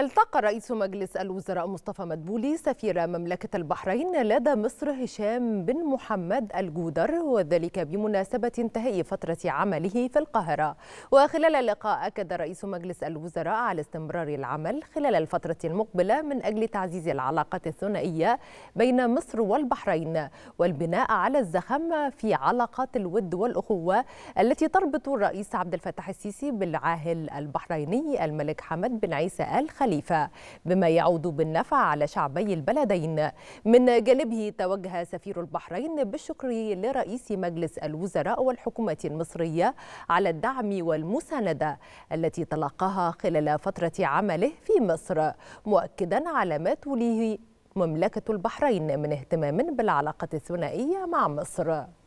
التقى رئيس مجلس الوزراء مصطفى مدبولي سفير مملكة البحرين لدى مصر هشام بن محمد الجودر وذلك بمناسبة انتهاء فترة عمله في القاهرة وخلال اللقاء أكد رئيس مجلس الوزراء على استمرار العمل خلال الفترة المقبلة من أجل تعزيز العلاقات الثنائية بين مصر والبحرين والبناء على الزخم في علاقات الود والأخوة التي تربط الرئيس عبد الفتاح السيسي بالعاهل البحريني الملك حمد بن عيسى آل خليل مختلفة بما يعود بالنفع على شعبي البلدين من جانبه توجه سفير البحرين بالشكر لرئيس مجلس الوزراء والحكومة المصرية على الدعم والمساندة التي تلقاها خلال فترة عمله في مصر مؤكدا على ما توليه مملكة البحرين من اهتمام بالعلاقة الثنائية مع مصر